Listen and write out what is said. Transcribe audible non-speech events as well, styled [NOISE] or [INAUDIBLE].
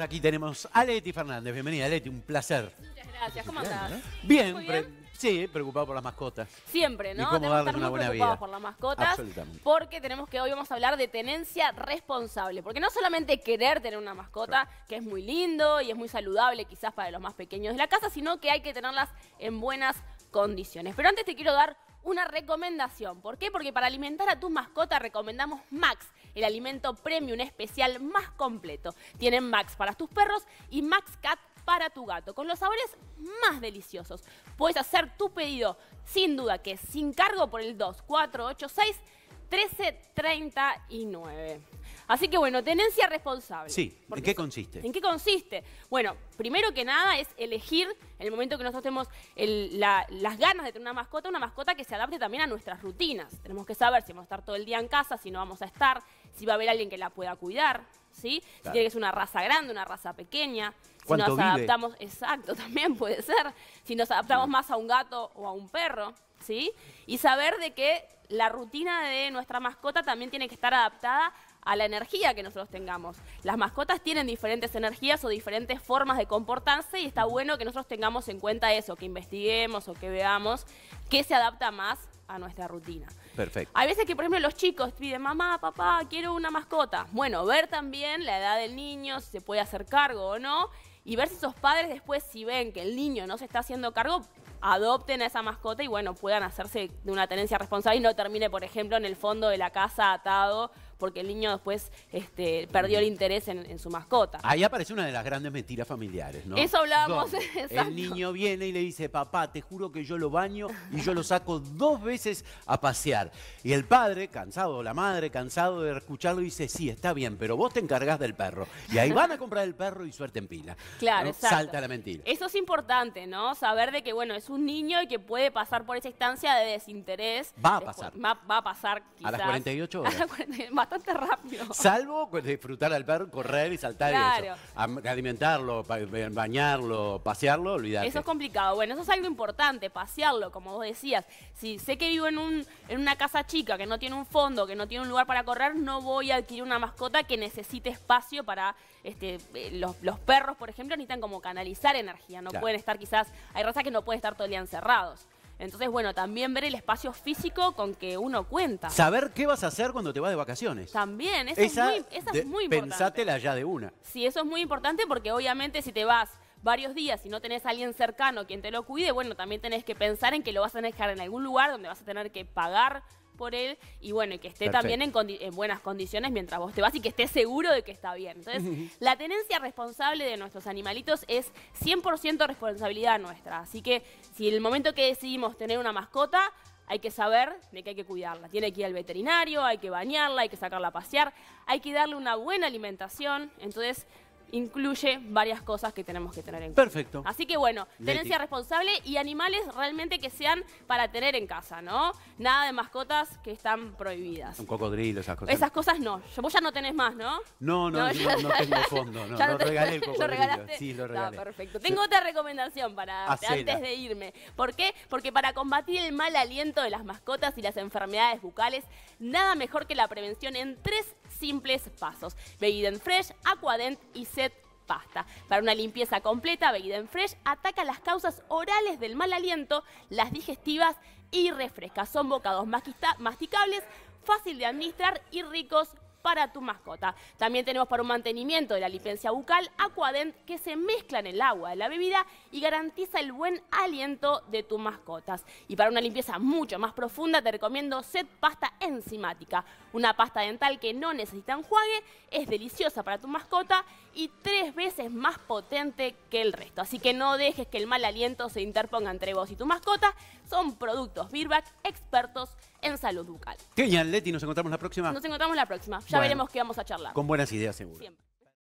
aquí tenemos a Leti Fernández. Bienvenida, Leti, un placer. Muchas gracias, ¿cómo estás? Bien, sí, preocupado por las mascotas. Siempre, ¿no? Y cómo estar una buena por las mascotas. Absolutamente. Porque tenemos que hoy vamos a hablar de tenencia responsable. Porque no solamente querer tener una mascota, que es muy lindo y es muy saludable quizás para los más pequeños de la casa, sino que hay que tenerlas en buenas condiciones. Pero antes te quiero dar una recomendación. ¿Por qué? Porque para alimentar a tu mascota recomendamos Max, el alimento premium especial más completo. Tienen Max para tus perros y Max Cat para tu gato, con los sabores más deliciosos. Puedes hacer tu pedido, sin duda que sin cargo, por el 2486 1339. Así que bueno, tenencia responsable. Sí, ¿en qué consiste? ¿En qué consiste? Bueno, primero que nada es elegir, en el momento que nosotros tenemos las ganas de tener una mascota, una mascota que se adapte también a nuestras rutinas. Tenemos que saber si vamos a estar todo el día en casa, si no vamos a estar, si va a haber alguien que la pueda cuidar, Si tiene que ser una raza grande, una raza pequeña. Si nos adaptamos, exacto, [LAUGHS] también puede ser. Si nos adaptamos más a un gato o a un perro, ¿sí? Y saber de que la rutina de nuestra mascota también tiene que estar adaptada a la energía que nosotros tengamos. Las mascotas tienen diferentes energías o diferentes formas de comportarse y está bueno que nosotros tengamos en cuenta eso, que investiguemos o que veamos qué se adapta más a nuestra rutina. Perfecto. Hay veces que, por ejemplo, los chicos piden, mamá, papá, quiero una mascota. Bueno, ver también la edad del niño, si se puede hacer cargo o no y ver si esos padres después, si ven que el niño no se está haciendo cargo, adopten a esa mascota y bueno, puedan hacerse de una tenencia responsable y no termine, por ejemplo, en el fondo de la casa atado porque el niño después este, perdió el interés en, su mascota. Ahí aparece una de las grandes mentiras familiares, ¿no? Eso hablábamos. [LAUGHS] El niño viene y le dice, papá, te juro que yo lo baño y yo lo saco dos veces a pasear. Y el padre, cansado, la madre, cansado de escucharlo, dice, sí, está bien, pero vos te encargás del perro. Y ahí van a comprar el perro y suerte en pila. Claro, exacto. Salta la mentira. Eso es importante, ¿no? Saber de que, bueno, es un niño y que puede pasar por esa instancia de desinterés. Va a pasar. Va, a pasar quizás. A las 48 [LAUGHS] horas bastante rápido. Salvo pues, disfrutar al perro, correr y saltar y Alimentarlo, eh, bañarlo, pasearlo, olvidarlo. Eso es complicado. Bueno, eso es algo importante, pasearlo, como vos decías. Si sé que vivo en, un, en una casa chica, que no tiene un fondo, que no tiene un lugar para correr, no voy a adquirir una mascota que necesite espacio para este, eh, los, perros, por ejemplo, necesitan como canalizar energía. No pueden estar quizás, hay razas que no pueden estar todo el día encerrados. Entonces, bueno, también ver el espacio físico con que uno cuenta. Saber qué vas a hacer cuando te vas de vacaciones. También, eso esa, es, muy, esa es muy importante. Pensátela ya de una. Sí, eso es muy importante porque obviamente si te vas varios días y no tenés a alguien cercano quien te lo cuide, bueno, también tenés que pensar en que lo vas a dejar en algún lugar donde vas a tener que pagar por él y bueno, que esté también en, buenas condiciones mientras vos te vas y que esté seguro de que está bien. Entonces, la tenencia responsable de nuestros animalitos es 100% responsabilidad nuestra. Así que si el momento que decidimos tener una mascota, hay que saber de que hay que cuidarla. Tiene que ir al veterinario, hay que bañarla, hay que sacarla a pasear, hay que darle una buena alimentación. Entonces, incluye varias cosas que tenemos que tener en cuenta. Perfecto. Así que bueno, tenencia responsable y animales realmente que sean para tener en casa, ¿no? Nada de mascotas que están prohibidas. Un cocodrilo, esas cosas. Esas cosas no. Vos ya no tenés más, ¿no? No, no, no, [LAUGHS] tengo fondo. No, ya [LAUGHS] lo regalé Sí, lo regalé. perfecto. Tengo otra recomendación para antes de irme. ¿Por qué? Porque para combatir el mal aliento de las mascotas y las enfermedades bucales, nada mejor que la prevención en tres simples pasos. Veiden Fresh, Aquadent y C pasta. Para una limpieza completa, en Fresh ataca las causas orales del mal aliento, las digestivas y refresca. Son bocados masticables, fácil de administrar y ricos para tu mascota. También tenemos para un mantenimiento de la limpieza bucal Aquadent que se mezcla en el agua de la bebida y garantiza el buen aliento de tus mascotas. Y para una limpieza mucho más profunda te recomiendo Set Pasta Enzimática, una pasta dental que no necesita enjuague, es deliciosa para tu mascota y tres veces más potente que el resto. Así que no dejes que el mal aliento se interponga entre vos y tu mascota. Son productos Birback expertos en salud bucal. Genial, Leti, nos encontramos la próxima. Nos encontramos la próxima. Ya veremos qué vamos a charlar. Con buenas ideas, seguro. Siempre.